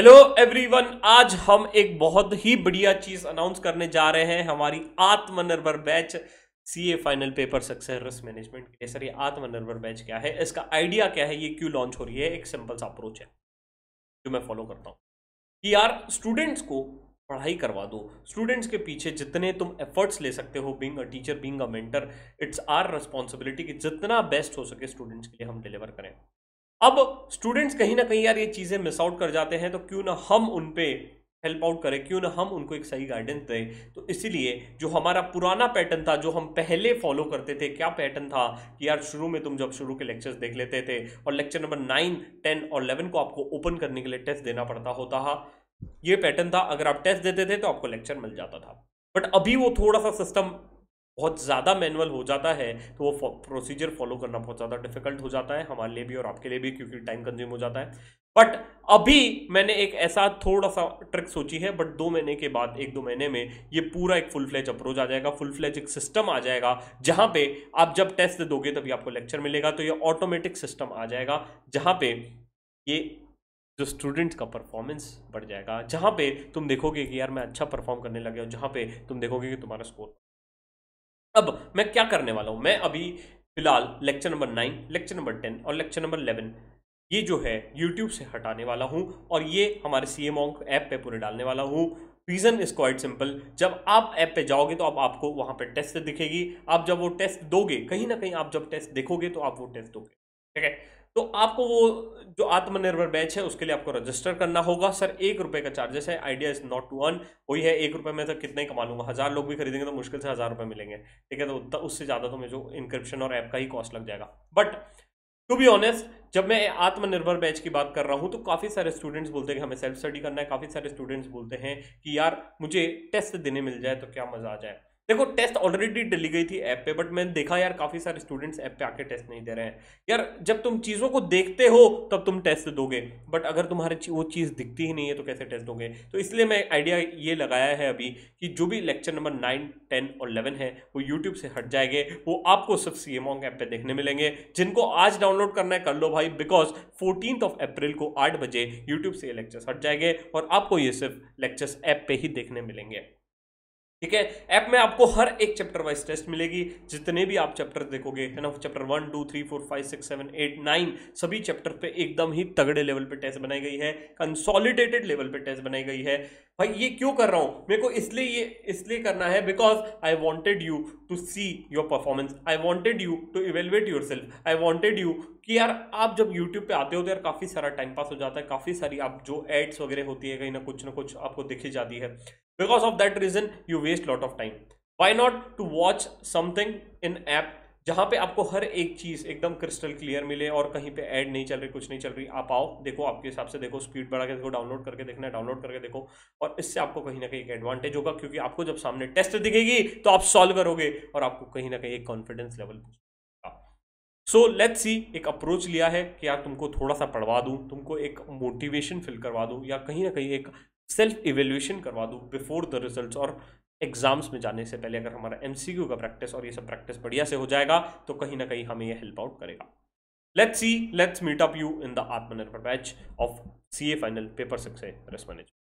hello everyone आज हम एक बहुत ही बढ़िया चीज अनाउंस करने जा रहे हैं हमारी Aatmanirbhar batch CA final paper success risk management के सर ये आत्मनिर्भर बैच क्या है इसका आइडिया क्या है ये क्यों लॉन्च हो रही है एक सिंपल सा अप्रोच है जो मैं फॉलो करता हूँ कि यार स्टूडेंट्स को पढ़ाई करवा दो स्टूडेंट्स के पीछे जितने तुम एफर्ट्स ले सकते हो being a teacher being a mentor it's our responsibility कि जितना बेस्ट हो सके स्टूडेंट्स के लिए हम डिलीवर करें अब स्टूडेंट्स कहीं ना कहीं यार ये चीज़ें मिस आउट कर जाते हैं तो क्यों ना हम उन पर हेल्प आउट करें क्यों ना हम उनको एक सही गाइडेंस दें तो इसीलिए जो हमारा पुराना पैटर्न था जो हम पहले फॉलो करते थे क्या पैटर्न था कि यार शुरू में तुम जब शुरू के लेक्चर्स देख लेते थे और लेक्चर नंबर नाइन टेन और इलेवन को आपको ओपन करने के लिए टेस्ट देना पड़ता होता था ये पैटर्न था अगर आप टेस्ट देते थे तो आपको लेक्चर मिल जाता था बट अभी वो थोड़ा सा सिस्टम बहुत ज़्यादा मैनुअल हो जाता है तो वो प्रोसीजर फॉलो करना बहुत ज़्यादा डिफिकल्ट हो जाता है हमारे लिए भी और आपके लिए भी क्योंकि टाइम कंज्यूम हो जाता है बट अभी मैंने एक ऐसा थोड़ा सा ट्रिक सोची है बट दो महीने के बाद एक दो महीने में ये पूरा एक फुल फ्लेज अप्रोच आ जाएगा फुल फ्लेज एक सिस्टम आ जाएगा जहाँ पे आप जब टेस्ट दोगे तभी आपको लेक्चर मिलेगा तो ये ऑटोमेटिक सिस्टम आ जाएगा जहाँ पे ये जो स्टूडेंट्स का परफॉर्मेंस बढ़ जाएगा जहाँ पे तुम देखोगे कि यार मैं अच्छा परफॉर्म करने लगे और जहाँ पे तुम देखोगे कि तुम्हारा स्कोर अब मैं क्या करने वाला हूँ मैं अभी फिलहाल lecture number nine lecture number ten और लेक्चर नंबर इलेवन ये जो है यूट्यूब से हटाने वाला हूँ और ये हमारे सी एम ऐप पर पूरे डालने वाला हूँ रीज़न इज क्वाइट सिंपल जब आप ऐप पे जाओगे तो आप आपको वहाँ पे टेस्ट दिखेगी आप जब वो टेस्ट दोगे कहीं ना कहीं आप जब टेस्ट देखोगे तो आप वो टेस्ट दोगे ठीक है तो आपको वो जो आत्मनिर्भर बैच है उसके लिए आपको रजिस्टर करना होगा सर एक रुपए का चार्जेस है idea is not to earn वही है एक रुपए में तो कितना ही कमा लूंगा हज़ार लोग भी खरीदेंगे तो मुश्किल से हज़ार रुपए मिलेंगे ठीक है तो उससे ज़्यादा तो मुझे इंक्रिप्शन और ऐप का ही कॉस्ट लग जाएगा बट टू बी ऑनेस्ट जब मैं आत्मनिर्भर बैच की बात कर रहा हूँ तो काफ़ी सारे स्टूडेंट्स बोलते हैं कि हमें सेल्फ स्टडी करना है काफ़ी सारे स्टूडेंट्स बोलते हैं कि यार मुझे टेस्ट देने मिल जाए तो क्या मज़ा आ जाए देखो टेस्ट ऑलरेडी डली गई थी ऐप पे बट मैंने देखा यार काफ़ी सारे स्टूडेंट्स ऐप पे आके टेस्ट नहीं दे रहे हैं यार जब तुम चीज़ों को देखते हो तब तुम टेस्ट दोगे बट अगर तुम्हारे वो चीज़ दिखती ही नहीं है तो कैसे टेस्ट दोगे तो इसलिए मैं आइडिया ये लगाया है अभी कि जो भी लेक्चर नंबर नाइन टेन और इलेवन है वो यूट्यूब से हट जाएंगे वो आपको सिर्फ सी एम ऐप पर देखने मिलेंगे जिनको आज डाउनलोड करना है कर लो भाई बिकॉज फोर्टीन ऑफ अप्रैल को आठ बजे यूट्यूब से ये लेक्चर्स हट जाएंगे और आपको ये सिर्फ लेक्चर्स ऐप पर ही देखने मिलेंगे ठीक है ऐप में आपको हर एक चैप्टर वाइज टेस्ट मिलेगी जितने भी आप चैप्टर देखोगे है ना chapter one two three four five six seven eight nine सभी चैप्टर पे एकदम ही तगड़े लेवल पे टेस्ट बनाई गई है कंसोलिडेटेड लेवल पे टेस्ट बनाई गई है भाई ये क्यों कर रहा हूँ मेरे को इसलिए ये इसलिए करना है because I wanted you to see your performance I wanted you to evaluate yourself I wanted you कि यार आप जब YouTube पे आते हो तो यार काफ़ी सारा टाइम पास हो जाता है काफ़ी सारी आप जो एड्स वगैरह होती है कहीं ना कुछ ना कुछ आपको दिखी जाती है because of that reason you waste lot of time why not to watch something in app जहाँ पे आपको हर एक चीज़ एकदम क्रिस्टल क्लियर मिले और कहीं पे ऐड नहीं चल रही कुछ नहीं चल रही आप आओ देखो आपके हिसाब से देखो स्पीड बढ़ा के देखो डाउनलोड करके देखना है डाउनलोड करके देखो और इससे आपको कहीं ना कहीं एक एडवांटेज होगा क्योंकि आपको जब सामने टेस्ट दिखेगी तो आप सॉल्व करोगे और आपको कहीं ना कहीं एक confidence level so let's see एक अप्रोच लिया है कि यार तुमको थोड़ा सा पढ़वा दूँ तुमको एक मोटिवेशन फिल करवा दूँ या कहीं ना कहीं एक सेल्फ इवेल्यूशन करवा दूँ बिफोर द रिजल्ट और एग्जाम्स में जाने से पहले अगर हमारा एम का प्रैक्टिस और ये सब प्रैक्टिस बढ़िया से हो जाएगा तो कहीं ना कहीं हमें ये हेल्प आउट करेगा let's see let's meet up you in the Aatmanirbhar batch of C A final paper six है रिस्क मैनेजमेंट